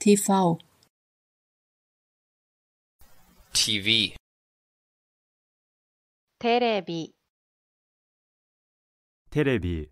TV TV テレビテレビ